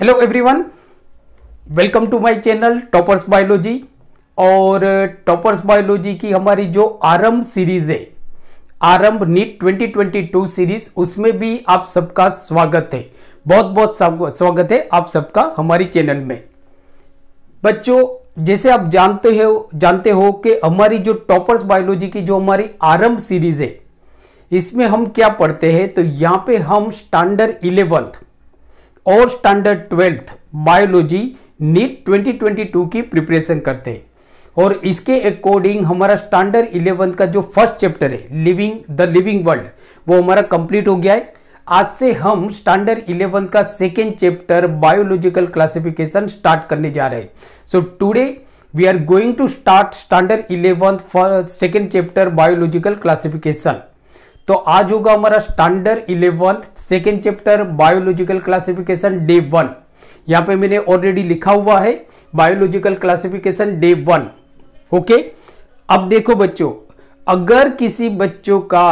Hello everyone welcome to my channel toppers biology और toppers uh, biology की हमारी जो आरंभ सीरीज है आरंभ नीट 2022 सीरीज उसमें भी आप सबका स्वागत है बहुत बहुत स्वागत है आप सबका हमारी चैनल में बच्चों जैसे आप जानते हो जानते हो कि हमारी जो टॉपर्स बायोलॉजी की जो हमारी आरंभ सीरीज है इसमें हम क्या पढ़ते हैं तो यहाँ पे हम स्टैंडर्ड इलेवंथ और स्टैंडर्ड ट्वेल्थ बायोलॉजी नीट 2022 की प्रिपरेशन करते हैं और इसके अकॉर्डिंग हमारा स्टैंडर्ड इलेवेंथ का जो फर्स्ट चैप्टर है लिविंग द लिविंग वर्ल्ड वो हमारा कंप्लीट हो गया है आज से हम स्टैंडर्ड इलेवेंथ का second chapter biological classification start करने जा रहे हैं so today we are going to start standard 11th second chapter biological classification तो आज होगा हमारा standard eleven second chapter biological classification day one यहां पे मैंने ऑलरेडी लिखा हुआ है biological classification day one okay अब देखो बच्चों अगर किसी बच्चों का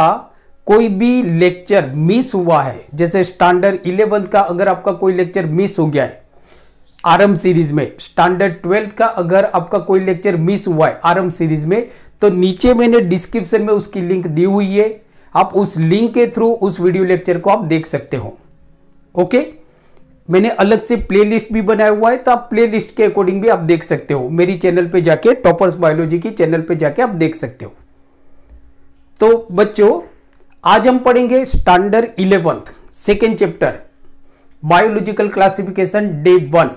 कोई भी लेक्चर मिस हुआ है जैसे स्टैंडर्ड इलेवंथ का अगर आपका कोई लेक्चर मिस हो गया है आरम सीरीज में स्टैंडर्ड ट्वेल्थ का अगर आपका कोई लेक्चर मिस हुआ है आरम सीरीज में तो नीचे मैंने डिस्क्रिप्शन में उसकी लिंक दी हुई है आप उस लिंक के थ्रू उस वीडियो लेक्चर को आप देख सकते हो ओके मैंने अलग से प्लेलिस्ट भी बनाया हुआ है तो आप प्लेलिस्ट के अकॉर्डिंग भी आप देख सकते हो मेरी चैनल पे जाके टॉपर्स बायोलॉजी की चैनल पे जाके आप देख सकते हो तो बच्चों आज हम पढ़ेंगे standard eleventh second chapter biological classification day one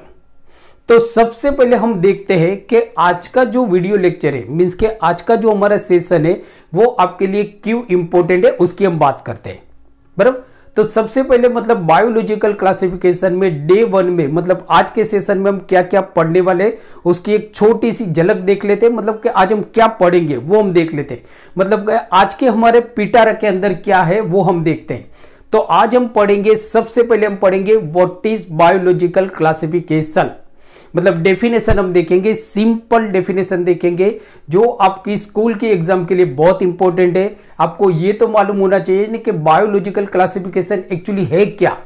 तो सबसे पहले हम देखते हैं कि आज का जो वीडियो लेक्चर है मीन्स के आज का जो हमारा सेशन है वो आपके लिए क्यों इंपॉर्टेंट है उसकी हम बात करते हैं बराबर तो सबसे पहले मतलब बायोलॉजिकल क्लासिफिकेशन में डे वन में मतलब आज के सेशन में हम क्या क्या पढ़ने वाले उसकी एक छोटी सी झलक देख लेते हैं मतलब कि आज हम क्या पढ़ेंगे वो हम देख लेते हैं मतलब आज के हमारे पिटारा के अंदर क्या है वो हम देखते हैं तो आज हम पढ़ेंगे सबसे पहले हम पढ़ेंगे वॉट इज बायोलॉजिकल क्लासिफिकेशन मतलब डेफिनेशन हम देखेंगे सिंपल डेफिनेशन देखेंगे जो आपकी स्कूल के एग्जाम के लिए बहुत इंपॉर्टेंट है आपको ये तो मालूम होना चाहिए कि बायोलॉजिकल क्लासिफिकेशन एक्चुअली है क्या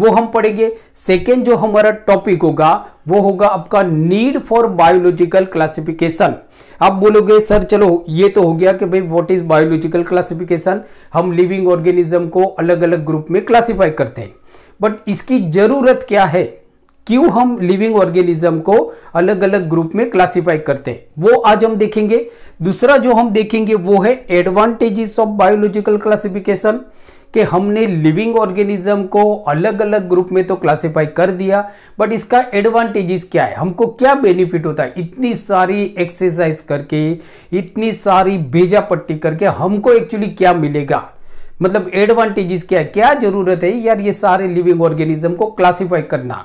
वो हम पढ़ेंगे सेकेंड जो हमारा टॉपिक होगा वो होगा आपका नीड फॉर बायोलॉजिकल क्लासिफिकेशन आप बोलोगे सर चलो ये तो हो गया कि भाई व्हाट इज बायोलॉजिकल क्लासिफिकेशन हम लिविंग ऑर्गेनिज्म को अलग अलग ग्रुप में क्लासिफाई करते हैं बट इसकी जरूरत क्या है क्यों हम लिविंग ऑर्गेनिज्म को अलग अलग ग्रुप में क्लासिफाई करते हैं वो आज हम देखेंगे दूसरा जो हम देखेंगे वो है एडवांटेजेस ऑफ बायोलॉजिकल क्लासिफिकेशन कि हमने लिविंग ऑर्गेनिज्म को अलग अलग ग्रुप में तो क्लासिफाई कर दिया बट इसका एडवांटेजेस क्या है हमको क्या बेनिफिट होता है इतनी सारी एक्सरसाइज करके इतनी सारी भेजा पट्टी करके हमको एक्चुअली क्या मिलेगा मतलब एडवांटेजेस क्या है क्या जरूरत है यार ये सारे लिविंग ऑर्गेनिज्म को क्लासिफाई करना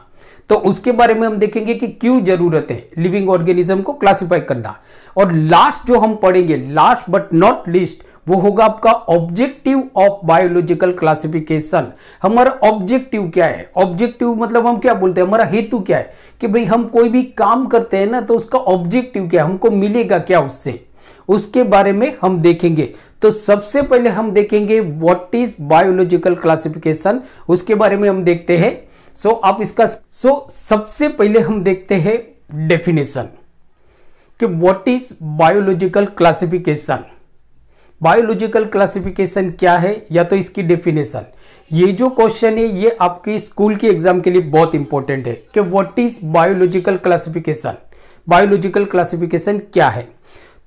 तो उसके बारे में हम देखेंगे कि क्यों जरूरत है लिविंग ऑर्गेनिज्म को क्लासिफाई करना और लास्ट जो हम पढ़ेंगे लास्ट बट नॉट लिस्ट वो होगा आपका ऑब्जेक्टिव ऑफ बायोलॉजिकल क्लासिफिकेशन हमारा ऑब्जेक्टिव क्या है ऑब्जेक्टिव मतलब हम क्या बोलते हैं हमारा हेतु क्या है कि भाई हम कोई भी काम करते हैं ना तो उसका ऑब्जेक्टिव क्या है हमको मिलेगा क्या उससे उसके बारे में हम देखेंगे तो सबसे पहले हम देखेंगे व्हाट इज बायोलॉजिकल क्लासिफिकेशन उसके बारे में हम देखते हैं सो आप इसका सो सबसे पहले हम देखते हैं डेफिनेशन कि what is biological classification biological classification क्या है या तो इसकी डेफिनेशन ये जो क्वेश्चन है ये आपके स्कूल के एग्जाम के लिए बहुत इंपॉर्टेंट है कि what is biological classification biological classification क्या है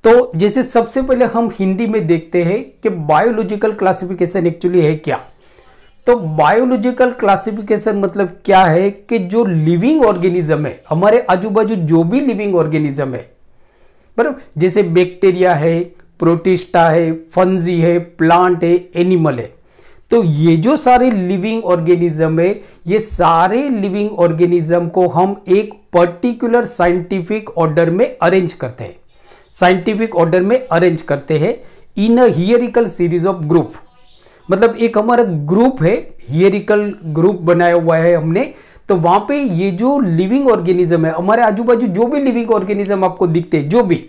तो जैसे सबसे पहले हम हिंदी में देखते हैं कि बायोलॉजिकल क्लासिफिकेशन एक्चुअली है क्या तो बायोलॉजिकल क्लासिफिकेशन मतलब क्या है कि जो लिविंग ऑर्गेनिज्म है हमारे आजू बाजू जो भी लिविंग ऑर्गेनिज्म है बराबर मतलब जैसे बैक्टीरिया है प्रोटिस्टा है फंजी है प्लांट है एनिमल है तो ये जो सारे लिविंग ऑर्गेनिज्म है ये सारे लिविंग ऑर्गेनिज्म को हम एक पर्टिकुलर साइंटिफिक ऑर्डर में अरेंज करते हैं साइंटिफिक ऑर्डर में अरेंज करते हैं in a hierarchical series of group मतलब एक हमारा ग्रुप है हियरिकल ग्रुप बनाया हुआ है हमने तो वहां पे ये जो लिविंग ऑर्गेनिज्म है हमारे आजू बाजू जो भी लिविंग ऑर्गेनिज्म आपको दिखते हैं जो भी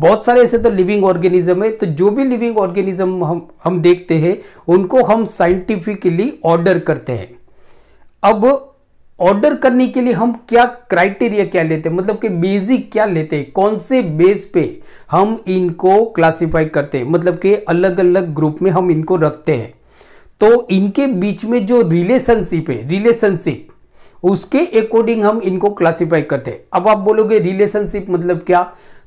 बहुत सारे ऐसे तो लिविंग ऑर्गेनिज्म है तो जो भी लिविंग ऑर्गेनिज्म हम हम देखते हैं उनको हम साइंटिफिकली ऑर्डर करते हैं अब ऑर्डर करने के लिए हम क्या क्राइटेरिया क्या लेते हैं मतलब कि बेसिक क्या लेते हैं कौन से बेस पे हम इनको क्लासिफाई करते हैं मतलब कि अलग अलग ग्रुप में हम इनको रखते हैं तो इनके बीच में जो रिलेशनशिप है रिलेशनशिप उसके अकॉर्डिंग हम इनको क्लासिफाई करते हैं अब आप बोलोगे रिलेशनशिप मतलब क्या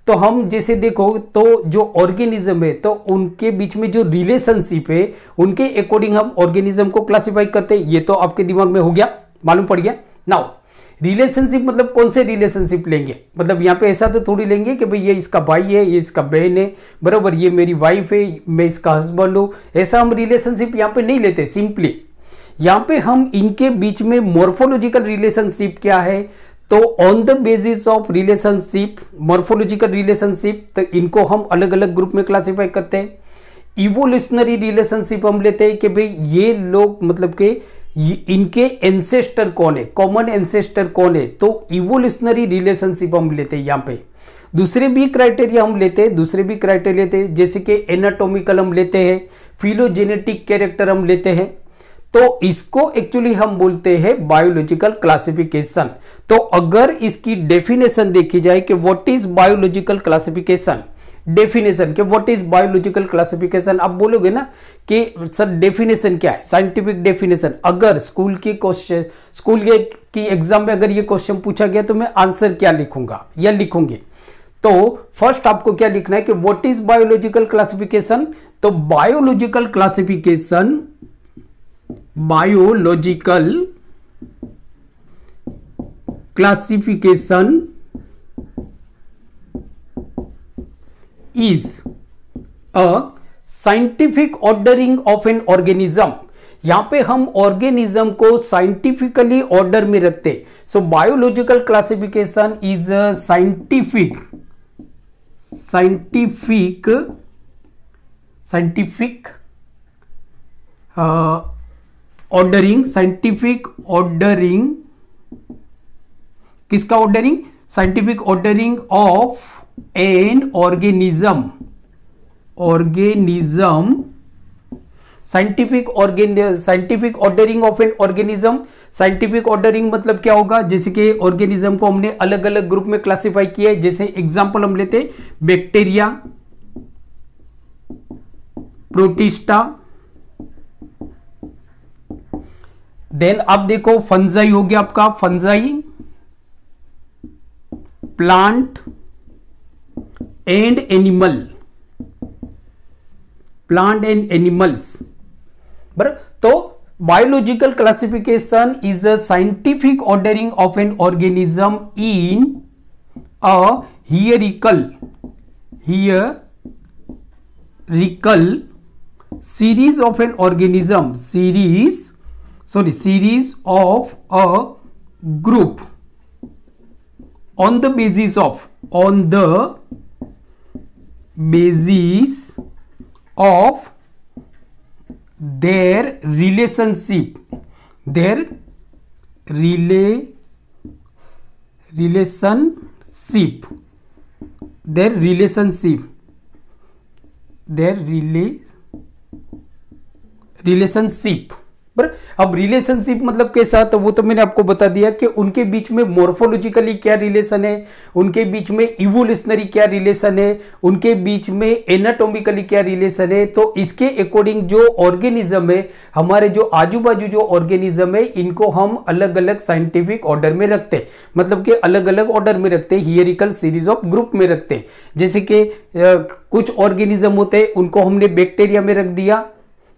तो हम जैसे देखो तो जो ऑर्गेनिज्म है तो उनके बीच में जो रिलेशनशिप है उनके अकॉर्डिंग हम ऑर्गेनिज्म को क्लासिफाई करते हैं ये तो आपके दिमाग में हो गया मालूम पड़ गया नाउ रिलेशनशिप मतलब कौन से रिलेशनशिप लेंगे मतलब यहाँ पे ऐसा तो थोड़ी लेंगे कि भाई ये इसका भाई है ये इसका बहन है बराबर ये मेरी वाइफ है मैं इसका हस्बैंड हूँ ऐसा हम रिलेशनशिप यहाँ पे नहीं लेते सिंपली यहाँ पे हम इनके बीच में मोर्फोलॉजिकल रिलेशनशिप क्या है तो on the basis of relationship morphological relationship तो इनको हम अलग अलग ग्रुप में क्लासीफाई करते हैं इवोल्यूशनरी रिलेशनशिप हम लेते हैं कि भाई ये लोग मतलब के इनके एंसेस्टर कौन है कॉमन एंसेस्टर कौन है तो इवोल्यूशनरी रिलेशनशिप हम लेते हैं यहाँ पे दूसरे भी क्राइटेरिया हम लेते हैं दूसरे भी क्राइटेरिया लेते हैं जैसे कि एनाटोमिकल हम लेते हैं फिलोजेनेटिक कैरेक्टर हम लेते हैं तो इसको एक्चुअली हम बोलते हैं बायोलॉजिकल क्लासिफिकेशन तो अगर इसकी डेफिनेशन देखी जाए कि what is biological classification definition के व्हाट इज बायोलॉजिकल क्लासिफिकेशन आप बोलोगे ना कि सर डेफिनेशन क्या है साइंटिफिक डेफिनेशन अगर स्कूल की क्वेश्चन स्कूल के की एग्जाम में अगर ये क्वेश्चन पूछा गया तो मैं आंसर क्या लिखूंगा या लिखूंगी तो फर्स्ट आपको क्या लिखना है कि व्हाट इज बायोलॉजिकल क्लासिफिकेशन तो biological classification biological classification is a scientific ordering of an organism यहां पे हम ऑर्गेनिज्म को साइंटिफिकली ऑर्डर में रखते so biological classification is a scientific scientific scientific ordering scientific ordering किसका ordering scientific ordering of an organism organism scientific ऑर्गेनि scientific ordering of an organism scientific ordering मतलब क्या होगा जैसे कि ऑर्गेनिज्म को हमने अलग अलग ग्रुप में क्लासिफाई किया है जैसे एग्जांपल हम लेते बैक्टीरिया प्रोटिस्टा देन आप देखो फंजाई हो गया आपका fungi plant and animal plant and animals But so biological classification is a scientific ordering of an organism in a hierarchical hierarchical series of an organism series sorry series of a group on the basis of on the basis of their relationship their रिले relationship their relationship their रिले relationship पर अब relationship मतलब कैसा तो वो तो मैंने आपको बता दिया कि उनके बीच में मोर्फोलॉजिकली क्या रिलेशन है उनके बीच में इवोल्यूशनरी क्या रिलेशन है उनके बीच में एनाटोमिकली क्या रिलेशन है तो इसके अकॉर्डिंग जो ऑर्गेनिज्म है हमारे जो आजू बाजू जो ऑर्गेनिज्म है इनको हम अलग अलग साइंटिफिक ऑर्डर में रखते मतलब कि अलग अलग ऑर्डर में रखते हियरिकल सीरीज ऑफ ग्रुप में रखते जैसे कि कुछ ऑर्गेनिज्म होते हैं उनको हमने बैक्टीरिया में रख दिया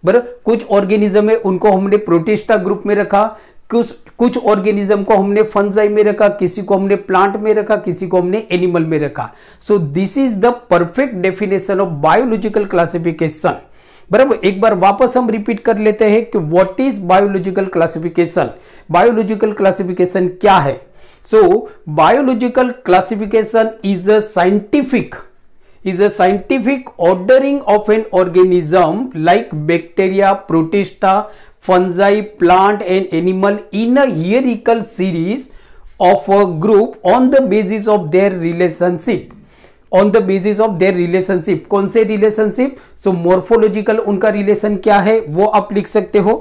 बर कुछ ऑर्गेनिज्म है उनको हमने प्रोटेस्टा ग्रुप में रखा कुछ कुछ ऑर्गेनिज्म को हमने फंजाई में रखा किसी को हमने प्लांट में रखा किसी को हमने एनिमल में रखा so this is the perfect definition of biological classification बराबर एक बार वापस हम रिपीट कर लेते हैं कि what is biological classification biological classification क्या है so biological classification is a scientific is a scientific ordering of an organism like bacteria, protista, fungi, plant and animal in a hierarchical series of a group on the basis of their relationship on the basis of their relationship कौन से relationship so morphological उनका relation क्या है वो आप लिख सकते हो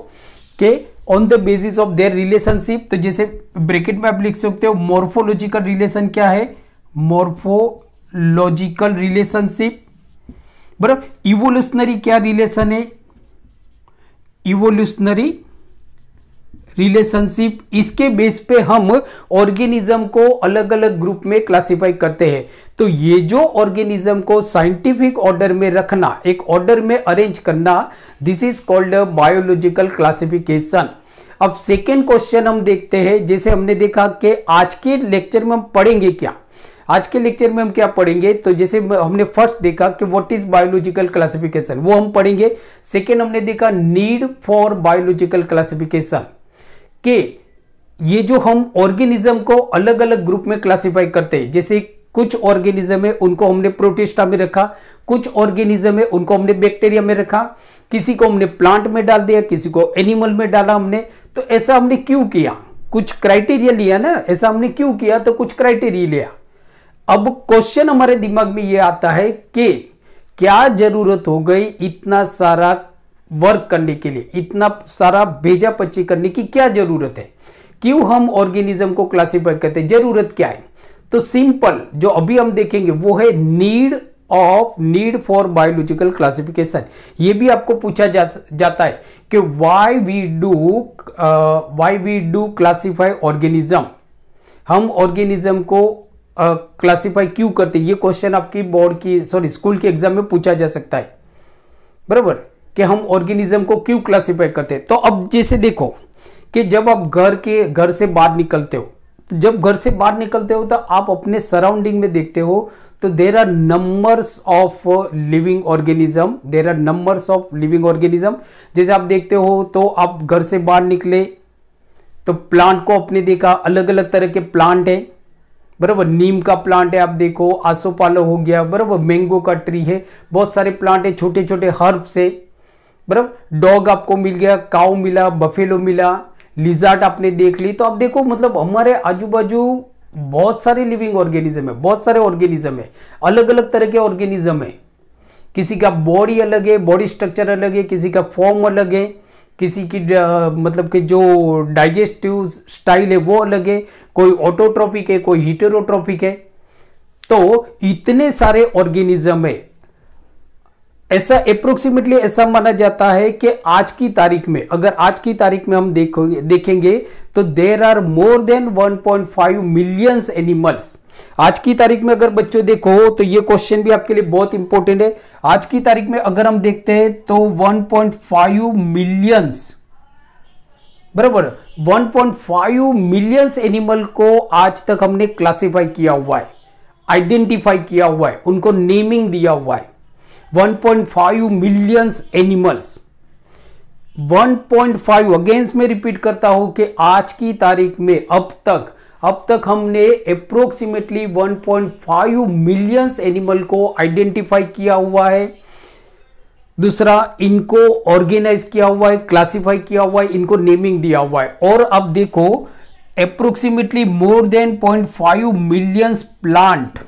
के on the basis of their relationship तो जैसे ब्रेकेट में आप लिख सकते हो मोर्फोलॉजिकल रिलेशन क्या है मोर्फो लॉजिकल रिलेशनशिप बराबर इवोल्यूशनरी क्या रिलेशन है इवोल्यूशनरी रिलेशनशिप इसके बेस पे हम ऑर्गेनिज्म को अलग अलग ग्रुप में क्लासिफाई करते हैं तो ये जो ऑर्गेनिज्म को साइंटिफिक ऑर्डर में रखना एक ऑर्डर में अरेंज करना this is called biological classification अब सेकेंड क्वेश्चन हम देखते हैं जैसे हमने देखा कि आज के लेक्चर में हम पढ़ेंगे क्या आज के लेक्चर में हम क्या पढ़ेंगे तो जैसे हमने फर्स्ट देखा कि व्हाट इज बायोलॉजिकल क्लासिफिकेशन वो हम पढ़ेंगे सेकेंड हमने देखा नीड फॉर बायोलॉजिकल क्लासिफिकेशन के ये जो हम ऑर्गेनिज्म को अलग अलग ग्रुप में क्लासिफाई करते हैं जैसे कुछ ऑर्गेनिज्म है उनको हमने प्रोटेस्टा में रखा कुछ ऑर्गेनिज्म है उनको हमने बैक्टीरिया में रखा किसी को हमने प्लांट में डाल दिया किसी को एनिमल में डाला हमने तो ऐसा हमने क्यों किया कुछ क्राइटेरिया लिया ना ऐसा हमने क्यों किया तो कुछ क्राइटेरिया लिया अब क्वेश्चन हमारे दिमाग में ये आता है कि क्या जरूरत हो गई इतना सारा वर्क करने के लिए इतना सारा भेजा पच्ची करने की क्या जरूरत है क्यों हम ऑर्गेनिज्म को क्लासिफाई करते हैं जरूरत क्या है तो सिंपल जो अभी हम देखेंगे वो है need of need for biological classification ये भी आपको पूछा जा, जाता है कि why we do why we do classify organism हम ऑर्गेनिज्म को क्लासीफाई क्यों करते ये क्वेश्चन आपकी बोर्ड की सॉरी स्कूल के एग्जाम में पूछा जा सकता है बराबर कि हम ऑर्गेनिज्म को क्यों क्लासीफाई करते हैं तो अब जैसे देखो कि जब आप घर के घर से बाहर निकलते हो तो जब घर से बाहर निकलते हो तो आप अपने सराउंडिंग में देखते हो तो there are numbers of living organism there are numbers of living organism जैसे आप देखते हो तो आप घर से बाहर निकले तो प्लांट को अपने देखा अलग अलग तरह के प्लांट हैं बरबर नीम का प्लांट है आप देखो आसोपालो हो गया बरबर मैंगो का ट्री है बहुत सारे प्लांट है छोटे छोटे हर्ब्स है बराबर डॉग आपको मिल गया काउ मिला बफेलो मिला लिजार्ट आपने देख ली तो आप देखो मतलब हमारे आजू बाजू बहुत सारे लिविंग ऑर्गेनिज्म है बहुत सारे ऑर्गेनिज्म है अलग अलग तरह के ऑर्गेनिज्म है किसी का बॉडी अलग है बॉडी स्ट्रक्चर अलग है किसी का फॉर्म अलग है किसी की मतलब कि जो डाइजेस्टिव स्टाइल है वो अलग है कोई ऑटोट्रॉपिक है कोई हीटरोट्रॉपिक है तो इतने सारे ऑर्गेनिज्म है ऐसा अप्रोक्सीमेटली ऐसा माना जाता है कि आज की तारीख में अगर आज की तारीख में हम देखोगे देखेंगे तो there are more than 1.5 millions animals आज की तारीख में अगर बच्चों देखो तो ये क्वेश्चन भी आपके लिए बहुत इंपॉर्टेंट है आज की तारीख में अगर हम देखते हैं तो 1.5 मिलियंस बराबर 1.5 मिलियंस एनिमल को आज तक हमने क्लासिफाई किया हुआ है आइडेंटिफाई किया हुआ है उनको नेमिंग दिया हुआ है 1.5 मिलियंस एनिमल्स 1.5 अगेंस्ट में रिपीट करता हूं कि आज की तारीख में अब तक अब तक हमने अप्रोक्सीमेटली 1.5 मिलियंस एनिमल को आइडेंटिफाई किया हुआ है दूसरा इनको ऑर्गेनाइज किया हुआ है क्लासिफाई किया हुआ है इनको नेमिंग दिया हुआ है और अब देखो approximately more than 0.5 millions plant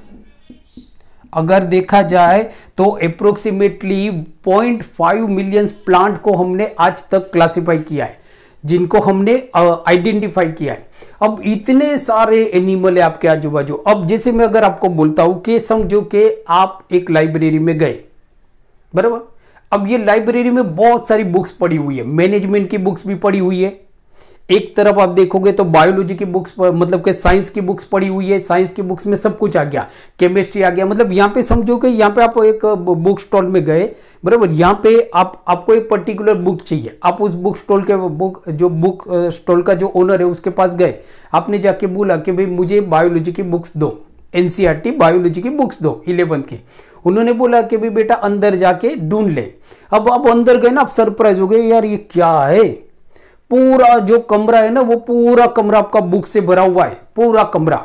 अगर देखा जाए तो अप्रोक्सीमेटली 0.5 मिलियंस प्लांट को हमने आज तक क्लासिफाई किया है जिनको हमने आइडेंटिफाई किया है अब इतने सारे एनिमल है आपके आजू बाजू अब जैसे मैं अगर आपको बोलता हूं कि समझो कि आप एक लाइब्रेरी में गए बराबर अब ये लाइब्रेरी में बहुत सारी बुक्स पड़ी हुई है मैनेजमेंट की बुक्स भी पड़ी हुई है एक तरफ आप देखोगे तो बायोलॉजी की बुक्स मतलब के साइंस की बुक्स पड़ी हुई है साइंस की बुक्स में सब कुछ आ गया केमिस्ट्री आ गया मतलब यहाँ पे समझो कि यहाँ पे आप एक बुक स्टॉल में गए बराबर यहाँ पे आप आपको एक पर्टिकुलर बुक चाहिए आप उस बुक स्टॉल के बुक जो बुक स्टॉल का जो ओनर है उसके पास गए आपने जाके बोला कि भाई मुझे बायोलॉजी की बुक्स दो एनसीईआरटी बायोलॉजी e की बुक्स दो इलेवंथ की उन्होंने बोला कि भाई बेटा अंदर जाके ढूंढ ले अब आप अंदर गए ना आप सरप्राइज हो गए यार ये क्या है पूरा जो कमरा है ना वो पूरा कमरा आपका बुक से भरा हुआ है पूरा कमरा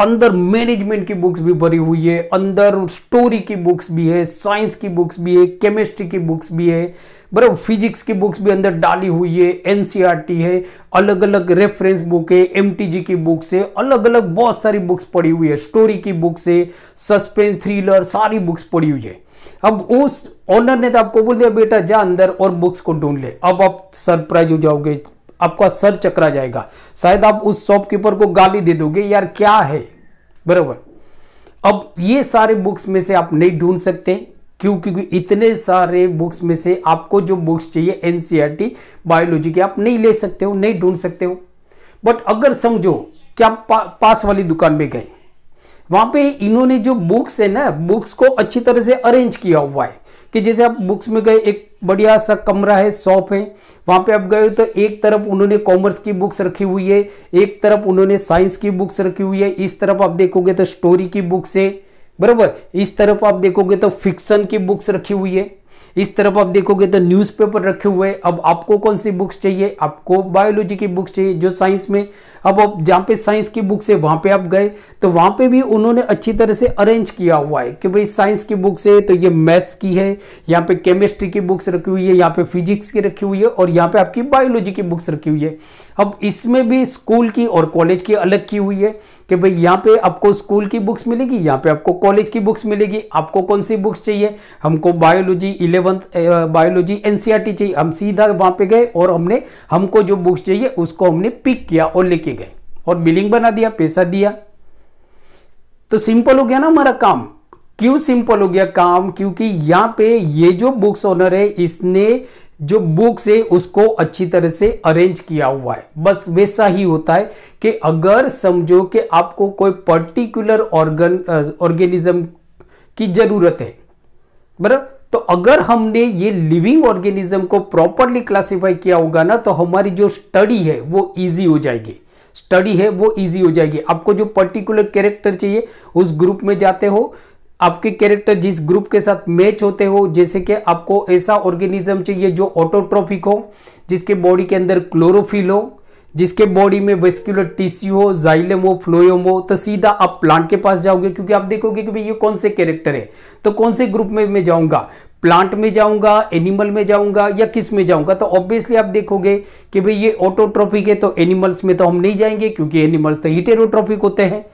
अंदर मैनेजमेंट की बुक्स भी भरी हुई है अंदर स्टोरी की बुक्स भी है साइंस की बुक्स भी है केमिस्ट्री की बुक्स भी है बराबर फिजिक्स की बुक्स भी अंदर डाली हुई है एनसीईआरटी e है अलग अलग रेफरेंस बुक है एमटीजी की बुक्स है अलग अलग बहुत सारी बुक्स पड़ी हुई है स्टोरी की बुक्स है सस्पेंस थ्रिलर सारी बुक्स पड़ी हुई है अब उस ओनर ने तो आपको बोल दिया बेटा जा अंदर और बुक्स को ढूंढ ले अब आप सरप्राइज हो जाओगे आपका सर चकरा जाएगा शायद आप उस शॉपकीपर को गाली दे दोगे यार क्या है बराबर अब ये सारे बुक्स में से आप नहीं ढूंढ सकते क्यों क्योंकि इतने सारे बुक्स में से आपको जो बुक्स चाहिए एनसीईआरटी बायोलॉजी e के आप नहीं ले सकते हो नहीं ढूंढ सकते हो बट अगर समझो कि आप पा, पास वाली दुकान में गए वहां पे इन्होंने जो बुक्स है ना बुक्स को अच्छी तरह से अरेंज किया हुआ है कि जैसे आप बुक्स में गए एक बढ़िया सा कमरा है शॉप है वहां पे आप गए तो एक तरफ उन्होंने कॉमर्स की बुक्स रखी हुई है एक तरफ उन्होंने साइंस की बुक्स रखी हुई है इस तरफ आप देखोगे तो स्टोरी की बुक्स है बरोबर इस तरफ आप देखोगे तो फिक्शन की बुक्स रखी हुई है इस तरफ आप देखोगे तो न्यूज़पेपर रखे हुए अब आपको कौन सी बुक्स चाहिए आपको बायोलॉजी की बुक्स चाहिए जो साइंस में अब आप जहाँ पे साइंस की बुक्स है वहाँ पे आप गए तो वहाँ पे भी उन्होंने अच्छी तरह से अरेंज किया हुआ है कि भाई साइंस की बुक्स है तो ये मैथ्स की है यहाँ पे केमिस्ट्री की बुक्स रखी हुई है यहाँ पे फिजिक्स की रखी हुई है और यहाँ पे आपकी बायोलॉजी की बुक्स रखी हुई है अब इसमें भी स्कूल की और कॉलेज की अलग की हुई है कि भाई यहाँ पे आपको स्कूल की बुक्स मिलेगी यहाँ पे आपको कॉलेज की बुक्स मिलेगी आपको कौन सी बुक्स चाहिए हमको बायोलॉजी इलेवंथ बायोलॉजी एनसीईआरटी चाहिए हम सीधा वहाँ पे गए और हमने हमको जो बुक्स चाहिए उसको हमने पिक किया और लेके गए और बिलिंग बना दिया पैसा दिया तो सिंपल हो गया ना हमारा काम क्यों सिंपल हो गया काम क्योंकि यहाँ पे ये जो बुक्स ऑनर है इसने जो बुक्स है उसको अच्छी तरह से अरेंज किया हुआ है बस वैसा ही होता है कि अगर समझो कि आपको कोई पर्टिकुलर ऑर्गन ऑर्गेनिज्म की जरूरत है बराबर तो अगर हमने ये लिविंग ऑर्गेनिज्म को प्रॉपरली क्लासिफाई किया होगा ना तो हमारी जो स्टडी है वो इजी हो जाएगी स्टडी है वो इजी हो जाएगी आपको जो पर्टिकुलर कैरेक्टर चाहिए उस ग्रुप में जाते हो आपके कैरेक्टर जिस ग्रुप के साथ मैच होते हो जैसे कि आपको ऐसा ऑर्गेनिज्म चाहिए जो ऑटोट्रॉफिक हो जिसके बॉडी के अंदर क्लोरोफिल हो जिसके बॉडी में वेस्क्यूलर टिश्यू हो जाइलम हो फ्लोयम हो तो सीधा आप प्लांट के पास जाओगे क्योंकि आप देखोगे कि भाई ये कौन से कैरेक्टर है तो कौन से ग्रुप में मैं जाऊंगा प्लांट में जाऊंगा एनिमल में जाऊंगा या किस में जाऊंगा तो ऑब्वियसली आप देखोगे कि भाई ये ऑटोट्रॉफिक है तो एनिमल्स में तो हम नहीं जाएंगे क्योंकि एनिमल्स तो हिटेरोट्रॉफिक होते हैं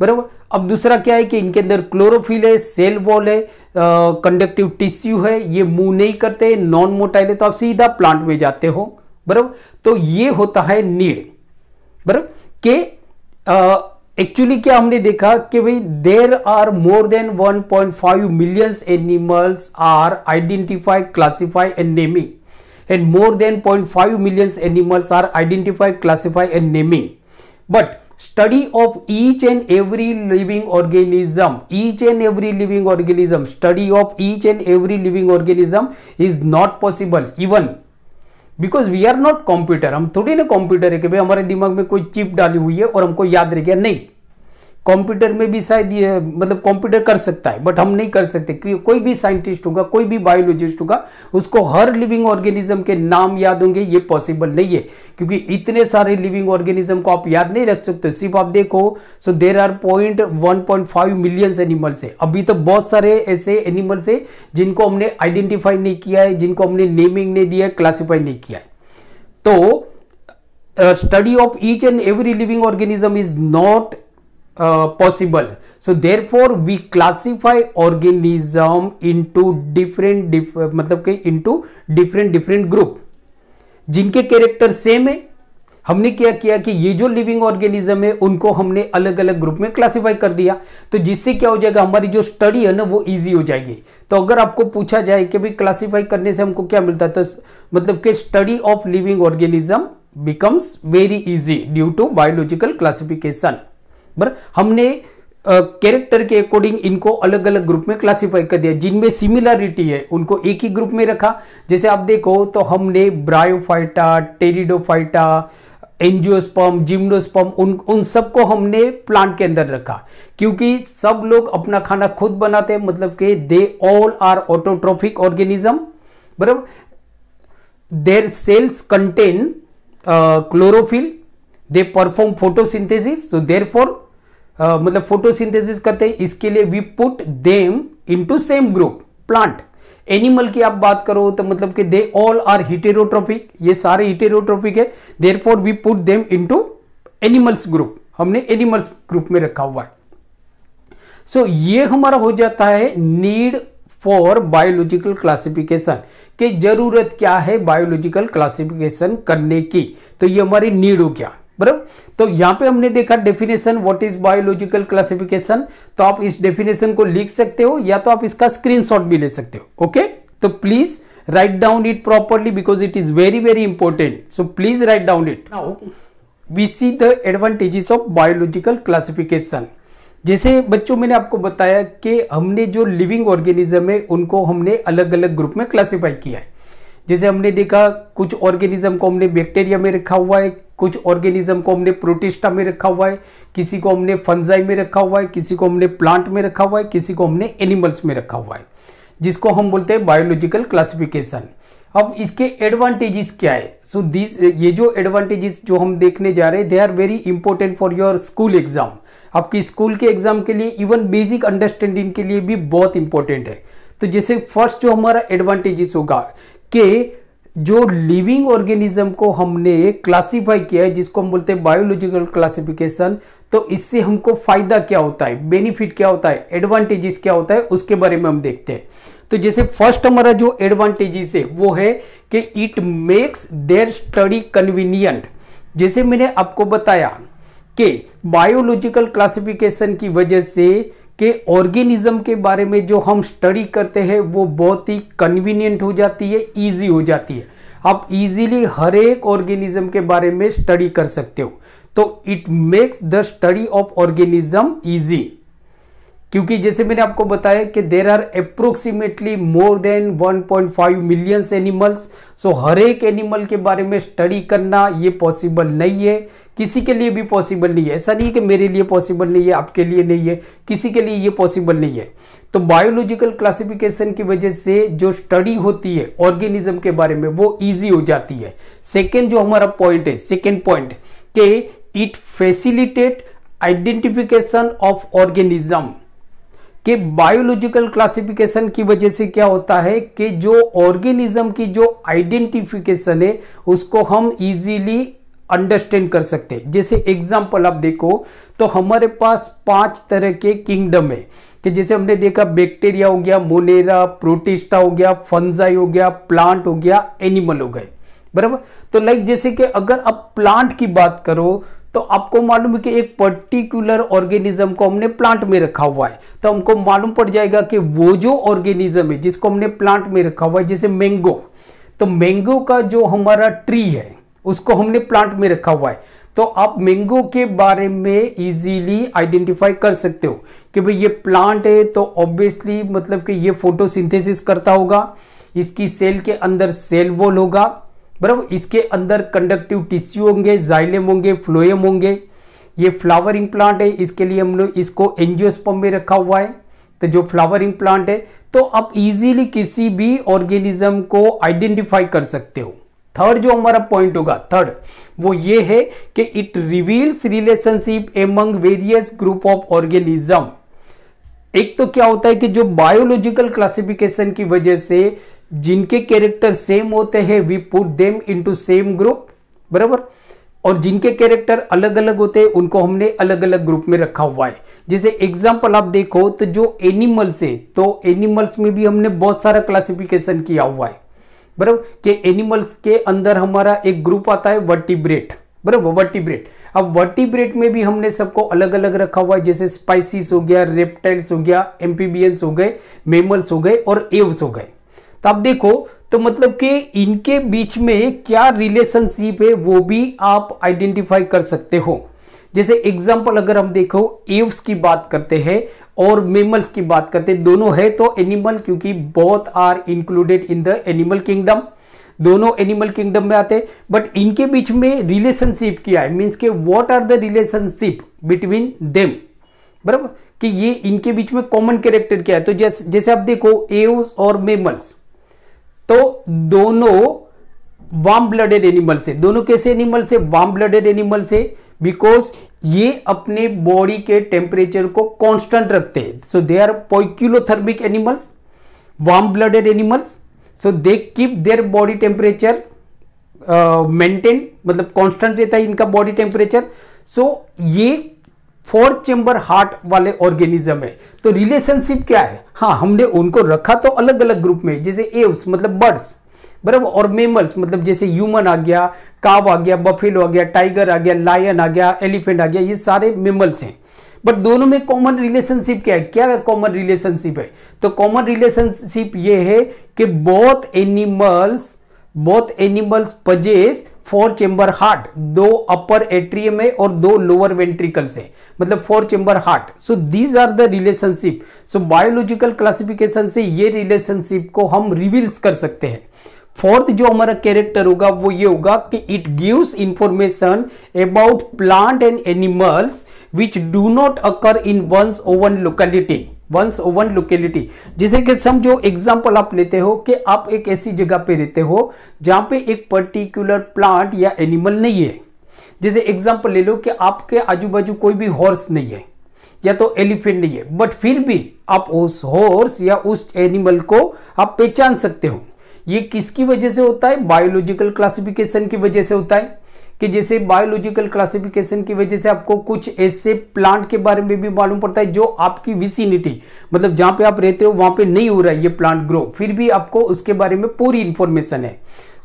बराबर अब दूसरा क्या है कि इनके अंदर क्लोरोफिल है सेल वॉल है कंडक्टिव टिश्यू है ये मूव नहीं करते नॉन मोटाइल है तो आप सीधा प्लांट में जाते हो बराबर तो ये होता है नीड बराबर के एक्चुअली क्या हमने देखा कि भाई there are more than 1.5 millions animals are identify classify and naming more than point 0.5 millions animals are identify classified and naming but study of each and every living organism each and every living organism study of each and every living organism is not possible even because we are not computer हम थोड़ी ना computer है कि भाई हमारे दिमाग में कोई चिप डाली हुई है और हमको याद रह गया नहीं कंप्यूटर में भी शायद ये मतलब कंप्यूटर कर सकता है बट हम नहीं कर सकते क्योंकि कोई भी साइंटिस्ट होगा कोई भी बायोलॉजिस्ट होगा उसको हर लिविंग ऑर्गेनिज्म के नाम याद होंगे ये पॉसिबल नहीं है क्योंकि इतने सारे लिविंग ऑर्गेनिज्म को आप याद नहीं रख सकते सिर्फ आप देखो so there are point one point five millions animals है अभी तो बहुत सारे ऐसे एनिमल्स है जिनको हमने आइडेंटिफाई नहीं किया है जिनको हमने नेमिंग नहीं दिया है क्लासीफाई नहीं किया है तो study of each and every living organism is not uh, possible so therefore we classify organism into different diff, मतलब के into different different group जिनके कैरेक्टर सेम है हमने क्या किया कि ये जो लिविंग ऑर्गेनिज्म है उनको हमने अलग अलग ग्रुप में क्लासिफाई कर दिया तो जिससे क्या हो जाएगा हमारी जो स्टडी है ना वो इजी हो जाएगी तो अगर आपको पूछा जाए कि भाई क्लासिफाई करने से हमको क्या मिलता है तो मतलब कि study of living organism becomes very easy due to biological classification बर हमने कैरेक्टर के अकॉर्डिंग इनको अलग अलग ग्रुप में क्लासिफाई कर दिया जिनमें सिमिलरिटी है उनको एक ही ग्रुप में रखा जैसे आप देखो तो हमने ब्रायोफाइटा टेरिडोफाइटा एंजियोस्पम जिम्नोस्पम उन उन सबको हमने प्लांट के अंदर रखा क्योंकि सब लोग अपना खाना खुद बनाते हैं मतलब कि they all are autotrophic organism बराबर their cells contain chlorophyll they perform photosynthesis so therefore मतलब फोटोसिंथेसिस करते हैं इसके लिए we put them into same group plant animal की आप बात करो तो मतलब कि दे ऑल आर हिटेरोट्रोपिक ये सारे हिटेरोट्रोपिक है therefore we put them into animals group हमने एनिमल्स ग्रुप में रखा हुआ है सो so, ये हमारा हो जाता है नीड फॉर बायोलॉजिकल क्लासिफिकेशन के जरूरत क्या है बायोलॉजिकल क्लासिफिकेशन करने की तो ये हमारी नीड हो गया बराबर तो यहां पे हमने देखा definition what is biological classification तो आप इस डेफिनेशन को लिख सकते हो या तो आप इसका स्क्रीनशॉट भी ले सकते हो ओके तो please write down it properly because it is very very important so please write down it now we see the advantages of biological classification जैसे बच्चों मैंने आपको बताया कि हमने जो लिविंग ऑर्गेनिज्म है उनको हमने अलग अलग ग्रुप में क्लासिफाई किया है जैसे हमने देखा कुछ ऑर्गेनिज्म को हमने बैक्टीरिया में रखा हुआ है कुछ ऑर्गेनिज्म को हमने प्रोटिस्टा में रखा हुआ है किसी को हमने फंजाई में रखा हुआ है किसी को हमने प्लांट में रखा हुआ है किसी को हमने एनिमल्स में रखा हुआ है जिसको हम बोलते हैं बायोलॉजिकल क्लासिफिकेशन अब इसके एडवांटेजेस क्या है सो so दिस ये जो एडवांटेजेस जो हम देखने जा रहे हैं they are very important for your school exam आपकी स्कूल के एग्जाम के लिए इवन बेसिक अंडरस्टैंडिंग के लिए भी बहुत इंपॉर्टेंट है तो जैसे फर्स्ट जो हमारा एडवांटेजेस होगा कि जो लिविंग ऑर्गेनिज्म को हमने क्लासिफाई किया है जिसको हम बोलते हैं बायोलॉजिकल क्लासिफिकेशन तो इससे हमको फायदा क्या होता है बेनिफिट क्या होता है एडवांटेजेस क्या होता है उसके बारे में हम देखते हैं तो जैसे फर्स्ट हमारा जो एडवांटेजेस है वो है कि it makes their study convenient जैसे मैंने आपको बताया कि बायोलॉजिकल क्लासिफिकेशन की वजह से कि ऑर्गेनिज्म के बारे में जो हम स्टडी करते हैं वो बहुत ही कन्वीनियंट हो जाती है ईजी हो जाती है आप इजीली हर एक ऑर्गेनिज्म के बारे में स्टडी कर सकते हो तो it makes the study of organism easy क्योंकि जैसे मैंने आपको बताया कि there are approximately more than 1.5 millions animals so हर एक एनिमल के बारे में स्टडी करना ये पॉसिबल नहीं है किसी के लिए भी पॉसिबल नहीं है ऐसा नहीं है कि मेरे लिए पॉसिबल नहीं है आपके लिए नहीं है किसी के लिए ये पॉसिबल नहीं है तो बायोलॉजिकल क्लासिफिकेशन की वजह से जो स्टडी होती है ऑर्गेनिज्म के बारे में वो ईजी हो जाती है सेकेंड जो हमारा पॉइंट है सेकेंड पॉइंट के it facilitate identification of organism कि बायोलॉजिकल क्लासिफिकेशन की वजह से क्या होता है कि जो ऑर्गेनिज्म की जो आइडेंटिफिकेशन है उसको हम इजीली अंडरस्टैंड कर सकते हैं जैसे एग्जाम्पल आप देखो तो हमारे पास पांच तरह के किंगडम है कि जैसे हमने देखा बैक्टीरिया हो गया मोनेरा प्रोटिस्टा हो गया फंजाई हो गया प्लांट हो गया एनिमल हो गए बराबर तो लाइक जैसे कि अगर आप प्लांट की बात करो तो आपको मालूम है कि एक पर्टिकुलर ऑर्गेनिज्म को हमने प्लांट में रखा हुआ है तो हमको मालूम पड़ जाएगा कि वो जो ऑर्गेनिज्म है जिसको हमने प्लांट में रखा हुआ है जैसे मैंगो तो मैंगो का जो हमारा ट्री है उसको हमने प्लांट में रखा हुआ है तो आप मैंगो के बारे में इजीली आइडेंटिफाई कर सकते हो कि भाई ये प्लांट है तो ऑब्वियसली मतलब कि ये फोटोसिंथेसिस करता होगा इसकी सेल के अंदर सेल वॉल होगा बराबर इसके अंदर कंडक्टिव टिश्यू होंगे जाइलेम होंगे फ्लोएम होंगे ये फ्लावरिंग प्लांट है इसके लिए हम लोग इसको एनजियोस्पम में रखा हुआ है तो जो फ्लावरिंग प्लांट है तो आप इजीली किसी भी ऑर्गेनिज्म को आइडेंटिफाई कर सकते हो थर्ड जो हमारा पॉइंट होगा थर्ड वो ये है कि it reveals relationship among various group of organism एक तो क्या होता है कि जो बायोलॉजिकल क्लासिफिकेशन की वजह से जिनके कैरेक्टर सेम होते हैं we put them into same group बराबर और जिनके कैरेक्टर अलग अलग होते हैं उनको हमने अलग अलग ग्रुप में रखा हुआ है जैसे एग्जाम्पल आप देखो तो जो एनिमल्स है तो एनिमल्स में भी हमने बहुत सारा क्लासिफिकेशन किया हुआ है बराबर कि एनिमल्स के अंदर हमारा एक ग्रुप आता है वर्टिब्रेट बराबर वर्टिब्रेट अब वर्टिब्रेट में भी हमने सबको अलग अलग रखा हुआ है जैसे स्पाइसिस हो गया रेप्टाइल्स हो गया एम्पीबियंस हो गए मेमल्स हो गए और एव्स हो गए तो आप देखो तो मतलब कि इनके बीच में क्या रिलेशनशिप है वो भी आप आइडेंटिफाई कर सकते हो जैसे एग्जाम्पल अगर हम देखो एव्स की बात करते हैं और मेमल्स की बात करते हैं दोनों है तो एनिमल क्योंकि बहुत are included in the animal kingdom दोनों एनिमल किंगडम में आते हैं बट इनके बीच में रिलेशनशिप क्या है मीन्स के what are the relationship between them बराबर कि ये इनके बीच में कॉमन कैरेक्टर क्या है तो जैसे जैसे आप देखो एव्स और मेमल्स तो दोनों वार्म ब्लडेड एनिमल से दोनों कैसे एनिमल से वार्म ब्लडेड एनिमल से बिकॉज ये अपने बॉडी के टेम्परेचर को कांस्टेंट रखते हैं so they are poikilothermic animals warm blooded animals so they keep their body temperature maintain मतलब कांस्टेंट रहता है इनका बॉडी टेम्परेचर सो ये फोर चेंबर हार्ट वाले ऑर्गेनिज्म है तो रिलेशनशिप क्या है हाँ हमने उनको रखा तो अलग अलग ग्रुप में जैसे एव्स मतलब बर्ड्स बराबर और मेमल्स मतलब जैसे ह्यूमन आ गया काव आ गया बफेलो आ गया टाइगर आ गया लायन आ गया एलिफेंट आ गया ये सारे मेमल्स हैं बट दोनों में कॉमन रिलेशनशिप क्या है क्या कॉमन रिलेशनशिप है तो कॉमन रिलेशनशिप ये है कि बहुत एनिमल्स बहुत animals possess four chamber heart दो अपर एट्रियम है और दो लोअर वेंट्रिकल से मतलब four chamber heart so these are the relationship so biological classification से ये रिलेशनशिप को हम रिवील्स कर सकते हैं फोर्थ जो हमारा कैरेक्टर होगा वो ये होगा कि it gives information about plant and animals which do not occur in one's own locality one's own locality जिसे कि जो एग्जाम्पल आप लेते हो कि आप एक ऐसी जगह पे रहते हो जहाँ पे एक पर्टिकुलर प्लांट या एनिमल नहीं है जैसे एग्जाम्पल ले लो कि आपके आजू बाजू कोई भी हॉर्स नहीं है या तो एलिफेंट नहीं है बट फिर भी आप उस हॉर्स या उस एनिमल को आप पहचान सकते हो ये किसकी वजह से होता है बायोलॉजिकल क्लासिफिकेशन की वजह से होता है कि जैसे बायोलॉजिकल क्लासिफिकेशन की वजह से आपको कुछ ऐसे प्लांट के बारे में भी मालूम पड़ता है जो आपकी विसिनिटी मतलब जहां पे आप रहते हो वहां पे नहीं हो रहा है ये प्लांट ग्रो फिर भी आपको उसके बारे में पूरी इंफॉर्मेशन है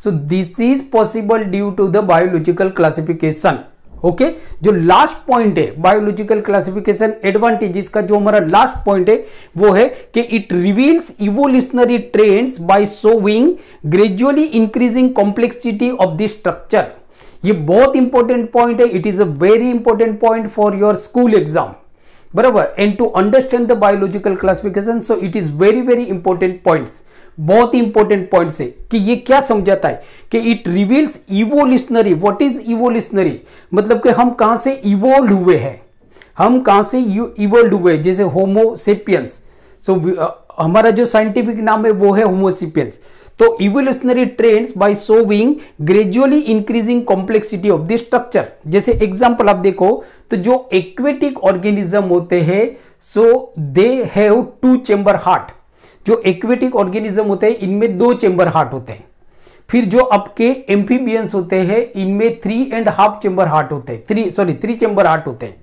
so this is possible due to the biological classification okay okay? जो लास्ट पॉइंट है बायोलॉजिकल क्लासिफिकेशन एडवांटेजेस का जो हमारा लास्ट पॉइंट है वो है कि it reveals evolutionary trends by showing gradually increasing complexity of the structure ये बहुत इंपॉर्टेंट पॉइंट है it is a very important point for your school exam बराबर and to understand the biological classification so it is very very important point बहुत ही important point है कि ये क्या समझाता है कि it reveals evolutionary what is evolutionary मतलब कि हम कहां से इवोल्व हुए हैं हम कहां से इवोल्व हुए जैसे होमोसेपियंस सो so, uh, हमारा जो साइंटिफिक नाम है वो है होमोसिपियंस तो evolutionary trends by showing gradually increasing complexity of the structure जैसे एग्जांपल आप देखो तो जो एक्वेटिक ऑर्गेनिज्म होते हैं so they have two chamber heart जो एक्वेटिक ऑर्गेनिज्म होते हैं इनमें दो चेंबर हार्ट होते हैं फिर जो आपके एम्फीबियंस होते हैं इनमें three and half chamber heart होते हैं three sorry three chamber heart होते हैं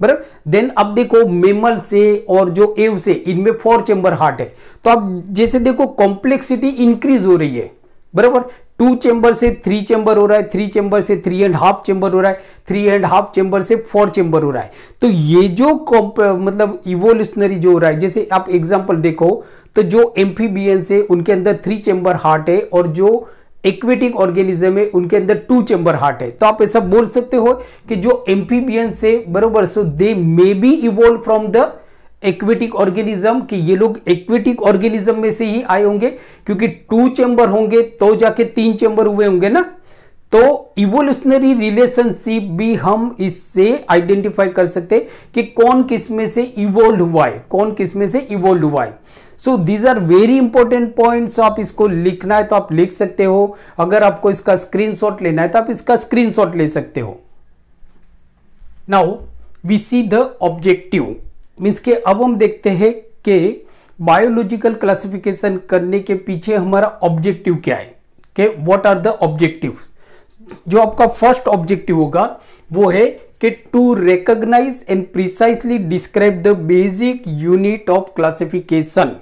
बराबर देन अब देखो मेमल से और जो एव से इनमें फोर चेंबर हार्ट है तो अब जैसे देखो कॉम्प्लेक्सिटी इंक्रीज हो रही है बराबर टू चेंबर से थ्री चेंबर हो रहा है थ्री चेंबर से थ्री एंड हाफ चेंबर हो रहा है थ्री एंड हाफ चेंबर से फोर चेंबर हो रहा है तो ये जो मतलब इवोल्यूशनरी जो हो रहा है जैसे आप एग्जाम्पल देखो तो जो एम्फीबियंस है उनके अंदर थ्री चेंबर हार्ट है और जो एक्वेटिक ऑर्गेनिज्म है उनके अंदर टू चेंबर हार्ट है तो आप ऐसा बोल सकते हो कि जो एम्फीबियन से बरोबर so they may be evolve from the aquatic organism कि ये लोग एक्वेटिक ऑर्गेनिज्म में से ही आए होंगे क्योंकि टू चेंबर होंगे तो जाके तीन चेंबर हुए होंगे ना तो इवोल्यूशनरी रिलेशनशिप भी हम इससे आइडेंटिफाई कर सकते कि कौन किस में से इवोल्व हुआ है कौन किस में से इवोल्व हुआ है so these are very important point आप इसको लिखना है तो आप लिख सकते हो अगर आपको इसका स्क्रीनशॉट लेना है तो आप इसका स्क्रीनशॉट ले सकते हो now we see the objective means के अब हम देखते हैं कि बायोलॉजिकल क्लासिफिकेशन करने के पीछे हमारा ऑब्जेक्टिव क्या है कि व्हाट आर द ऑब्जेक्टिव जो आपका फर्स्ट ऑब्जेक्टिव होगा वो है कि to recognise and precisely describe the basic unit of classification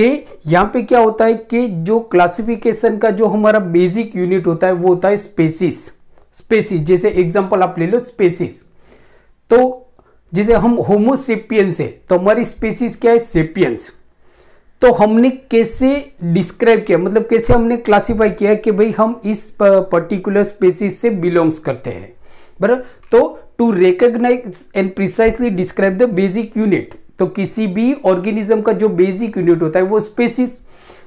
कि यहाँ पे क्या होता है कि जो क्लासिफिकेशन का जो हमारा बेसिक यूनिट होता है वो होता है स्पेसिस स्पेसिस जैसे एग्जांपल आप ले लो स्पेसिस तो जैसे हम होमोसेपियंस है तो हमारी स्पेसिस क्या है सेपियंस तो हमने कैसे डिस्क्राइब किया मतलब कैसे हमने क्लासिफाई किया कि भाई हम इस पर्टिकुलर स्पेसिस से बिलोंग्स करते हैं बराबर तो to recognise and precisely describe the basic unit तो किसी भी ऑर्गेनिज्म का जो बेसिक यूनिट होता है वो स्पेसिस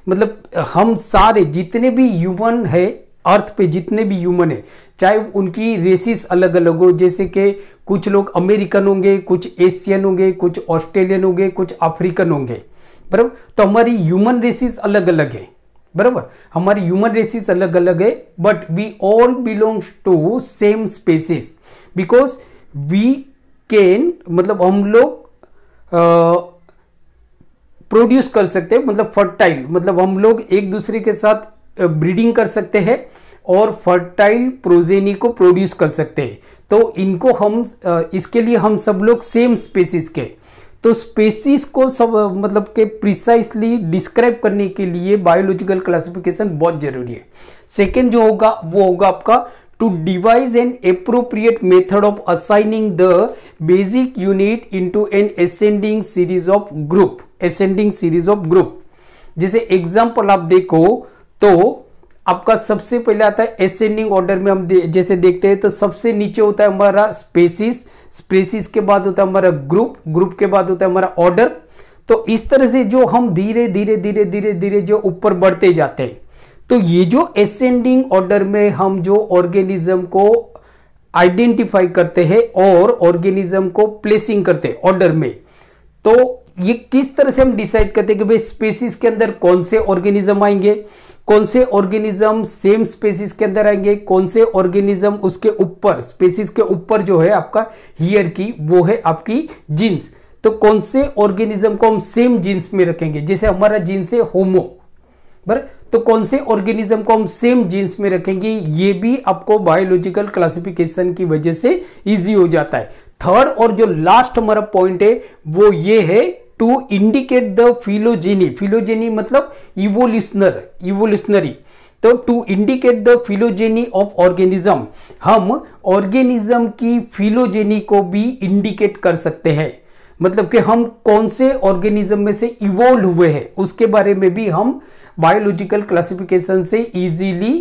मतलब हम सारे जितने भी ह्यूमन है अर्थ पे जितने भी ह्यूमन है चाहे उनकी रेसिस अलग अलग हो जैसे कि कुछ लोग अमेरिकन होंगे कुछ एशियन होंगे कुछ ऑस्ट्रेलियन होंगे कुछ अफ्रीकन होंगे बराबर तो हमारी ह्यूमन रेसिस अलग अलग है बराबर हमारी ह्यूमन रेसिस अलग अलग है but we all belongs to same species because we can मतलब हम लोग प्रोड्यूस कर सकते हैं मतलब फर्टाइल मतलब हम लोग एक दूसरे के साथ ब्रीडिंग कर सकते हैं और फर्टाइल प्रोजेनी को प्रोड्यूस कर सकते हैं तो इनको हम इसके लिए हम सब लोग सेम स्पेसिस के तो स्पेसिस को सब मतलब के प्रिसाइसली डिस्क्राइब करने के लिए बायोलॉजिकल क्लासिफिकेशन बहुत जरूरी है सेकेंड जो होगा वो होगा आपका to devise an appropriate method of assigning the basic unit into an ascending series of group ascending series of group जैसे एग्जाम्पल आप देखो तो आपका सबसे पहले आता है एसेंडिंग ऑर्डर में हम दे, जैसे देखते हैं तो सबसे नीचे होता है हमारा स्पेसिस स्पेसिस के बाद होता है हमारा ग्रुप ग्रुप के बाद होता है हमारा ऑर्डर तो इस तरह से जो हम धीरे धीरे धीरे धीरे धीरे जो ऊपर बढ़ते जाते हैं तो ये जो एसेंडिंग ऑर्डर में हम जो ऑर्गेनिज्म को आइडेंटिफाई करते हैं और ऑर्गेनिज्म को प्लेसिंग करते हैं ऑर्डर में तो ये किस तरह से हम डिसाइड करते हैं कि भाई स्पेसिस के अंदर कौन से ऑर्गेनिज्म आएंगे कौन से ऑर्गेनिज्म सेम स्पेसिस के अंदर आएंगे कौन से ऑर्गेनिज्म उसके ऊपर स्पेसिस के ऊपर जो है आपका हियर की वो है आपकी जीन्स तो कौन से ऑर्गेनिज्म को हम सेम जीन्स में रखेंगे जैसे हमारा जीन्स है होमो बर तो कौन से ऑर्गेनिज्म को हम सेम जीन्स में रखेंगे ये भी आपको बायोलॉजिकल क्लासिफिकेशन की वजह से इजी हो जाता है थर्ड और जो लास्ट हमारा पॉइंट है वो ये है to indicate the phylogeny phylogeny मतलब इवोल्यूशनर इवोल्यूशनरी तो to indicate the phylogeny of organism हम ऑर्गेनिज्म की फिलोजेनी को भी इंडिकेट कर सकते हैं मतलब कि हम कौन से ऑर्गेनिज्म में से इवोल्व हुए हैं उसके बारे में भी हम बायोलॉजिकल क्लासिफिकेशन से इजीली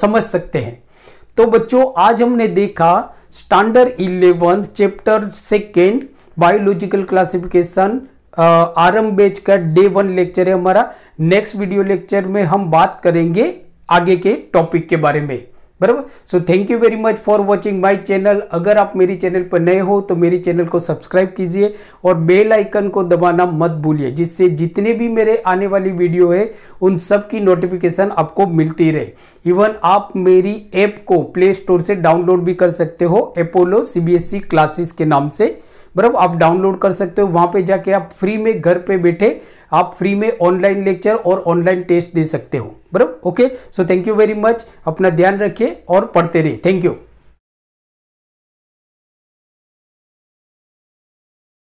समझ सकते हैं तो बच्चों आज हमने देखा standard eleven chapter second biological classification आरम बेच का डे वन लेक्चर है हमारा नेक्स्ट वीडियो लेक्चर में हम बात करेंगे आगे के टॉपिक के बारे में बराबर so thank you very much for watching my channel अगर आप मेरी चैनल पर नए हो तो मेरी चैनल को सब्सक्राइब कीजिए और बेल आइकन को दबाना मत भूलिए जिससे जितने भी मेरे आने वाली वीडियो है उन सब की नोटिफिकेशन आपको मिलती रहे इवन आप मेरी ऐप को प्ले स्टोर से डाउनलोड भी कर सकते हो एपोलो सीबीएसई क्लासेस के नाम से बराबर आप डाउनलोड कर सकते हो वहां पे जाके आप फ्री में घर पे बैठे आप फ्री में ऑनलाइन लेक्चर और ऑनलाइन टेस्ट दे सकते हो बराबर okay so thank you very much अपना ध्यान रखिए और पढ़ते रहिए थैंक यू